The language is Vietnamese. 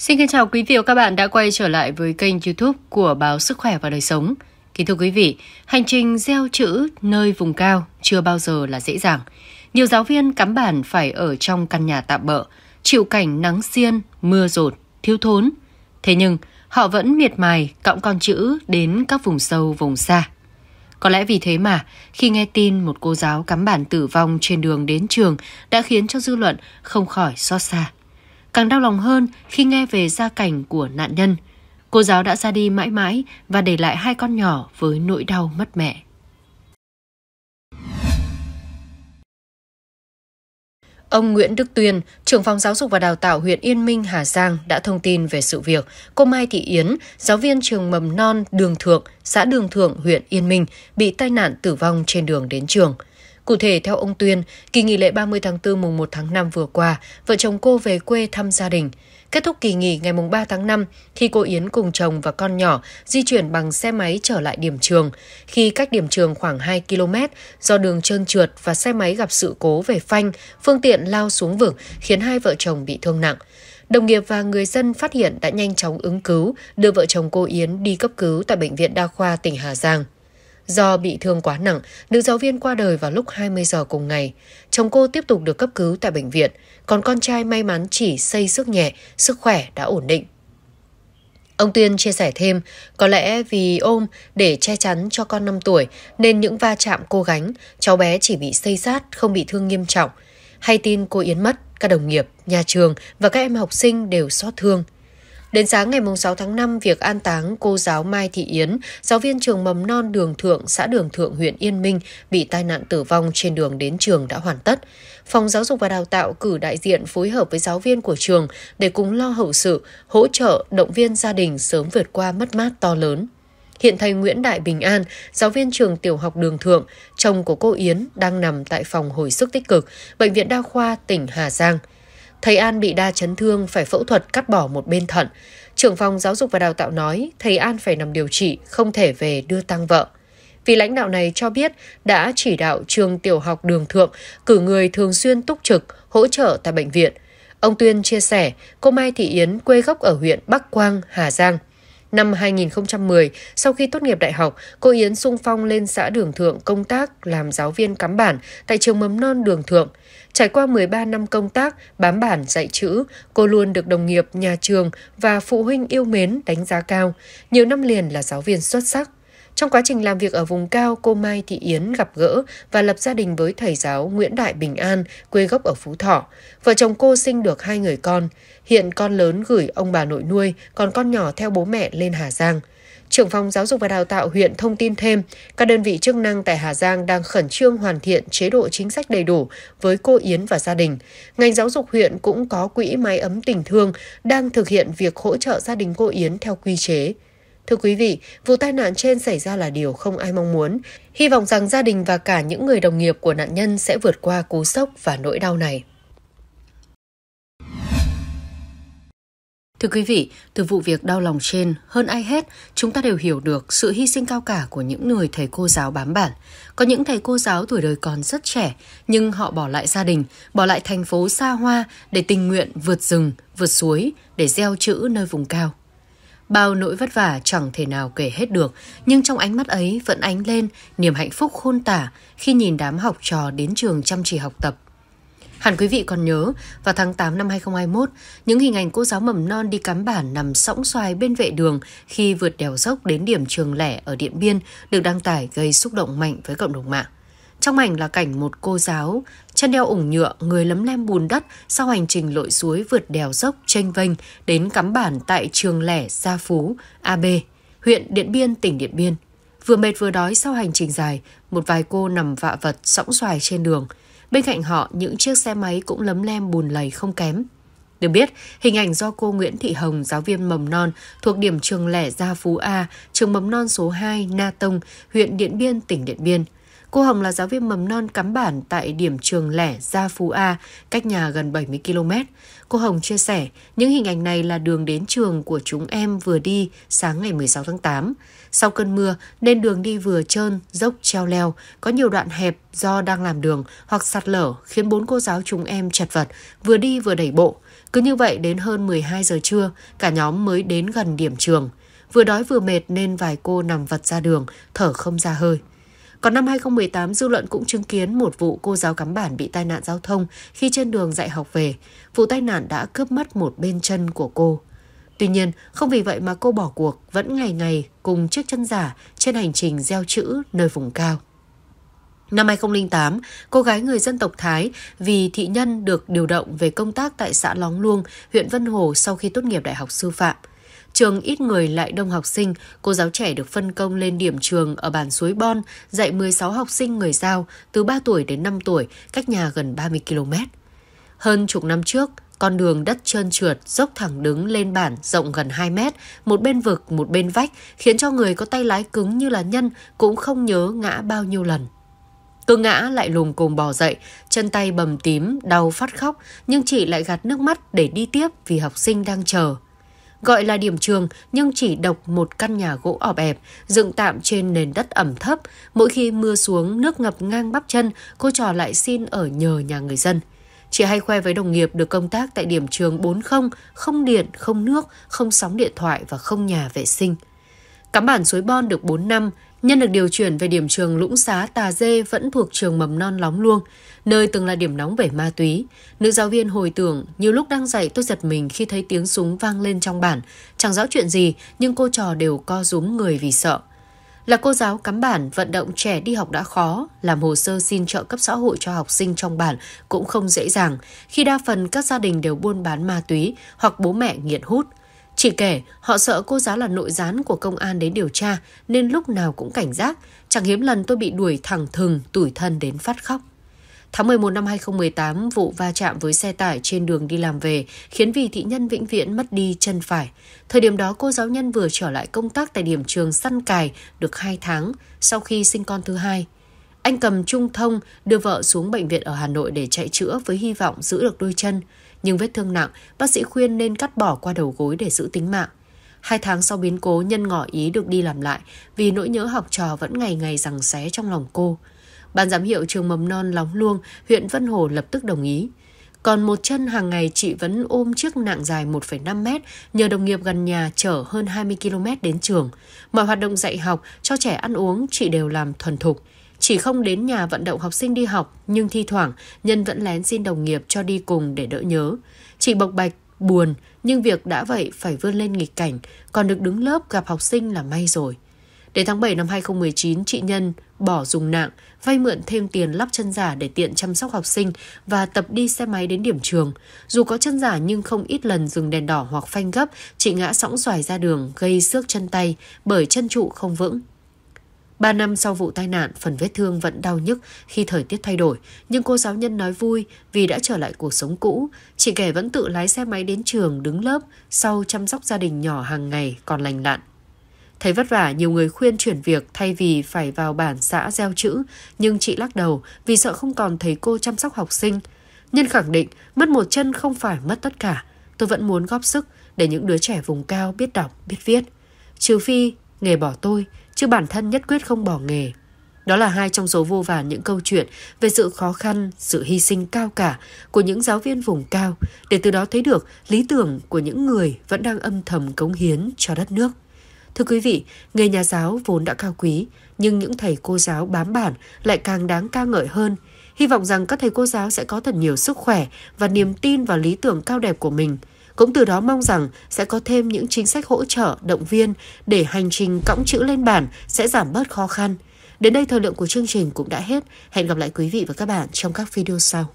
Xin kính chào quý vị và các bạn đã quay trở lại với kênh YouTube của báo Sức khỏe và đời sống. Kính thưa quý vị, hành trình gieo chữ nơi vùng cao chưa bao giờ là dễ dàng. Nhiều giáo viên cắm bản phải ở trong căn nhà tạm bỡ, chịu cảnh nắng xiên, mưa rột, thiếu thốn. Thế nhưng, họ vẫn miệt mài cõng con chữ đến các vùng sâu, vùng xa. Có lẽ vì thế mà, khi nghe tin một cô giáo cắm bản tử vong trên đường đến trường đã khiến cho dư luận không khỏi xót xa. Càng đau lòng hơn khi nghe về gia cảnh của nạn nhân. Cô giáo đã ra đi mãi mãi và để lại hai con nhỏ với nỗi đau mất mẹ. Ông Nguyễn Đức Tuyên, trưởng phòng giáo dục và đào tạo huyện Yên Minh, Hà Giang đã thông tin về sự việc cô Mai Thị Yến, giáo viên trường mầm non Đường Thượng, xã Đường Thượng, huyện Yên Minh, bị tai nạn tử vong trên đường đến trường. Cụ thể, theo ông Tuyên, kỳ nghỉ lễ 30 tháng 4 mùng 1 tháng 5 vừa qua, vợ chồng cô về quê thăm gia đình. Kết thúc kỳ nghỉ ngày mùng 3 tháng 5, khi cô Yến cùng chồng và con nhỏ di chuyển bằng xe máy trở lại điểm trường. Khi cách điểm trường khoảng 2 km, do đường trơn trượt và xe máy gặp sự cố về phanh, phương tiện lao xuống vực khiến hai vợ chồng bị thương nặng. Đồng nghiệp và người dân phát hiện đã nhanh chóng ứng cứu, đưa vợ chồng cô Yến đi cấp cứu tại Bệnh viện Đa khoa tỉnh Hà Giang. Do bị thương quá nặng, nữ giáo viên qua đời vào lúc 20 giờ cùng ngày. Chồng cô tiếp tục được cấp cứu tại bệnh viện, còn con trai may mắn chỉ xây sức nhẹ, sức khỏe đã ổn định. Ông Tuyên chia sẻ thêm, có lẽ vì ôm để che chắn cho con 5 tuổi nên những va chạm cô gánh, cháu bé chỉ bị xây sát, không bị thương nghiêm trọng. Hay tin cô Yến mất, các đồng nghiệp, nhà trường và các em học sinh đều xót thương. Đến sáng ngày 6 tháng 5, việc an táng cô giáo Mai Thị Yến, giáo viên trường mầm non Đường Thượng, xã Đường Thượng, huyện Yên Minh, bị tai nạn tử vong trên đường đến trường đã hoàn tất. Phòng Giáo dục và Đào tạo cử đại diện phối hợp với giáo viên của trường để cùng lo hậu sự, hỗ trợ, động viên gia đình sớm vượt qua mất mát to lớn. Hiện thầy Nguyễn Đại Bình An, giáo viên trường tiểu học Đường Thượng, chồng của cô Yến đang nằm tại phòng hồi sức tích cực, Bệnh viện Đa khoa tỉnh Hà Giang. Thầy An bị đa chấn thương phải phẫu thuật cắt bỏ một bên thận. Trưởng phòng giáo dục và đào tạo nói thầy An phải nằm điều trị, không thể về đưa tang vợ. Vì lãnh đạo này cho biết đã chỉ đạo trường tiểu học đường thượng cử người thường xuyên túc trực, hỗ trợ tại bệnh viện. Ông Tuyên chia sẻ, cô Mai Thị Yến quê gốc ở huyện Bắc Quang, Hà Giang – Năm 2010, sau khi tốt nghiệp đại học, cô Yến sung phong lên xã Đường Thượng công tác làm giáo viên cắm bản tại trường mầm non Đường Thượng. Trải qua 13 năm công tác, bám bản dạy chữ, cô luôn được đồng nghiệp, nhà trường và phụ huynh yêu mến đánh giá cao. Nhiều năm liền là giáo viên xuất sắc. Trong quá trình làm việc ở vùng cao, cô Mai Thị Yến gặp gỡ và lập gia đình với thầy giáo Nguyễn Đại Bình An, quê gốc ở Phú Thọ. Vợ chồng cô sinh được hai người con. Hiện con lớn gửi ông bà nội nuôi, còn con nhỏ theo bố mẹ lên Hà Giang. Trưởng phòng Giáo dục và Đào tạo huyện thông tin thêm, các đơn vị chức năng tại Hà Giang đang khẩn trương hoàn thiện chế độ chính sách đầy đủ với cô Yến và gia đình. Ngành giáo dục huyện cũng có quỹ mái ấm tình thương đang thực hiện việc hỗ trợ gia đình cô Yến theo quy chế. Thưa quý vị, vụ tai nạn trên xảy ra là điều không ai mong muốn. Hy vọng rằng gia đình và cả những người đồng nghiệp của nạn nhân sẽ vượt qua cú sốc và nỗi đau này. Thưa quý vị, từ vụ việc đau lòng trên, hơn ai hết, chúng ta đều hiểu được sự hy sinh cao cả của những người thầy cô giáo bám bản. Có những thầy cô giáo tuổi đời còn rất trẻ, nhưng họ bỏ lại gia đình, bỏ lại thành phố xa hoa để tình nguyện vượt rừng, vượt suối, để gieo chữ nơi vùng cao. Bao nỗi vất vả chẳng thể nào kể hết được, nhưng trong ánh mắt ấy vẫn ánh lên niềm hạnh phúc khôn tả khi nhìn đám học trò đến trường chăm chỉ học tập. Hẳn quý vị còn nhớ, vào tháng 8 năm 2021, những hình ảnh cô giáo mầm non đi cắm bản nằm sõng xoài bên vệ đường khi vượt đèo dốc đến điểm trường lẻ ở Điện Biên được đăng tải gây xúc động mạnh với cộng đồng mạng. Trong ảnh là cảnh một cô giáo, chân đeo ủng nhựa, người lấm lem bùn đất sau hành trình lội suối vượt đèo dốc tranh vênh đến cắm bản tại trường lẻ Gia Phú, AB, huyện Điện Biên, tỉnh Điện Biên. Vừa mệt vừa đói sau hành trình dài, một vài cô nằm vạ vật sõng xoài trên đường. Bên cạnh họ, những chiếc xe máy cũng lấm lem bùn lầy không kém. Được biết, hình ảnh do cô Nguyễn Thị Hồng, giáo viên mầm non thuộc điểm trường lẻ Gia Phú A, trường mầm non số 2 Na Tông, huyện Điện Biên, tỉnh Điện Biên – Cô Hồng là giáo viên mầm non cắm bản tại điểm trường lẻ Gia Phú A, cách nhà gần 70 km. Cô Hồng chia sẻ, những hình ảnh này là đường đến trường của chúng em vừa đi sáng ngày 16 tháng 8. Sau cơn mưa nên đường đi vừa trơn, dốc treo leo, có nhiều đoạn hẹp do đang làm đường hoặc sạt lở khiến bốn cô giáo chúng em chật vật, vừa đi vừa đẩy bộ. Cứ như vậy đến hơn 12 giờ trưa, cả nhóm mới đến gần điểm trường. Vừa đói vừa mệt nên vài cô nằm vật ra đường, thở không ra hơi. Còn năm 2018, dư luận cũng chứng kiến một vụ cô giáo cắm bản bị tai nạn giao thông khi trên đường dạy học về. Vụ tai nạn đã cướp mất một bên chân của cô. Tuy nhiên, không vì vậy mà cô bỏ cuộc, vẫn ngày ngày cùng chiếc chân giả trên hành trình gieo chữ nơi vùng cao. Năm 2008, cô gái người dân tộc Thái vì thị nhân được điều động về công tác tại xã Lóng Luông, huyện Vân Hồ sau khi tốt nghiệp đại học sư phạm. Trường ít người lại đông học sinh, cô giáo trẻ được phân công lên điểm trường ở bản suối Bon, dạy 16 học sinh người Giao từ 3 tuổi đến 5 tuổi, cách nhà gần 30 km. Hơn chục năm trước, con đường đất trơn trượt dốc thẳng đứng lên bản rộng gần 2 mét, một bên vực, một bên vách, khiến cho người có tay lái cứng như là nhân cũng không nhớ ngã bao nhiêu lần. Cứ ngã lại lùng cùng bò dậy, chân tay bầm tím, đau phát khóc, nhưng chị lại gạt nước mắt để đi tiếp vì học sinh đang chờ. Gọi là điểm trường nhưng chỉ độc một căn nhà gỗ ọp ẹp, dựng tạm trên nền đất ẩm thấp. Mỗi khi mưa xuống, nước ngập ngang bắp chân, cô trò lại xin ở nhờ nhà người dân. Chị hay khoe với đồng nghiệp được công tác tại điểm trường 40, không điện, không nước, không sóng điện thoại và không nhà vệ sinh. Cắm bản suối Bon được 4 năm, Nhân được điều chuyển về điểm trường Lũng Xá Tà Dê vẫn thuộc trường mầm non Lóng Luông, nơi từng là điểm nóng về ma túy. Nữ giáo viên hồi tưởng, nhiều lúc đang dạy tôi giật mình khi thấy tiếng súng vang lên trong bản. Chẳng rõ chuyện gì, nhưng cô trò đều co rúm người vì sợ. Là cô giáo cắm bản, vận động trẻ đi học đã khó, làm hồ sơ xin trợ cấp xã hội cho học sinh trong bản cũng không dễ dàng, khi đa phần các gia đình đều buôn bán ma túy hoặc bố mẹ nghiện hút – Chị kể họ sợ cô giáo là nội gián của công an đến điều tra nên lúc nào cũng cảnh giác. Chẳng hiếm lần tôi bị đuổi thẳng thừng, tủi thân đến phát khóc. Tháng 11 năm 2018, vụ va chạm với xe tải trên đường đi làm về khiến vì thị nhân vĩnh viễn mất đi chân phải. Thời điểm đó cô giáo nhân vừa trở lại công tác tại điểm trường săn cài được 2 tháng sau khi sinh con thứ hai. Anh cầm trung thông đưa vợ xuống bệnh viện ở Hà Nội để chạy chữa với hy vọng giữ được đôi chân. Nhưng vết thương nặng, bác sĩ khuyên nên cắt bỏ qua đầu gối để giữ tính mạng. Hai tháng sau biến cố, Nhân ngỏ ý được đi làm lại vì nỗi nhớ học trò vẫn ngày ngày rằng xé trong lòng cô. Ban giám hiệu trường mầm non Lóng Luông, huyện Vân Hồ lập tức đồng ý. Còn một chân hàng ngày chị vẫn ôm chiếc nặng dài 1,5 mét nhờ đồng nghiệp gần nhà chở hơn 20 km đến trường. Mọi hoạt động dạy học, cho trẻ ăn uống chị đều làm thuần thục. Chỉ không đến nhà vận động học sinh đi học, nhưng thi thoảng Nhân vẫn lén xin đồng nghiệp cho đi cùng để đỡ nhớ. Chị bộc bạch, buồn, nhưng việc đã vậy phải vươn lên nghịch cảnh, còn được đứng lớp gặp học sinh là may rồi. Đến tháng 7 năm 2019, chị Nhân bỏ dùng nạng, vay mượn thêm tiền lắp chân giả để tiện chăm sóc học sinh và tập đi xe máy đến điểm trường. Dù có chân giả nhưng không ít lần dừng đèn đỏ hoặc phanh gấp, chị ngã sõng xoài ra đường gây xước chân tay bởi chân trụ không vững. 3 năm sau vụ tai nạn, phần vết thương vẫn đau nhức khi thời tiết thay đổi, nhưng cô giáo nhân nói vui vì đã trở lại cuộc sống cũ. Chị kể vẫn tự lái xe máy đến trường, đứng lớp, sau chăm sóc gia đình nhỏ hàng ngày còn lành lặn. Thấy vất vả, nhiều người khuyên chuyển việc thay vì phải vào bản xã gieo chữ, nhưng chị lắc đầu vì sợ không còn thấy cô chăm sóc học sinh. Nhân khẳng định, mất một chân không phải mất tất cả. Tôi vẫn muốn góp sức để những đứa trẻ vùng cao biết đọc, biết viết. Trừ phi, nghề bỏ tôi, chứ bản thân nhất quyết không bỏ nghề. Đó là hai trong số vô vàn những câu chuyện về sự khó khăn, sự hy sinh cao cả của những giáo viên vùng cao để từ đó thấy được lý tưởng của những người vẫn đang âm thầm cống hiến cho đất nước. Thưa quý vị, nghề nhà giáo vốn đã cao quý, nhưng những thầy cô giáo bám bản lại càng đáng ca ngợi hơn. Hy vọng rằng các thầy cô giáo sẽ có thật nhiều sức khỏe và niềm tin vào lý tưởng cao đẹp của mình – cũng từ đó mong rằng sẽ có thêm những chính sách hỗ trợ, động viên để hành trình cõng chữ lên bản sẽ giảm bớt khó khăn. Đến đây thời lượng của chương trình cũng đã hết. Hẹn gặp lại quý vị và các bạn trong các video sau.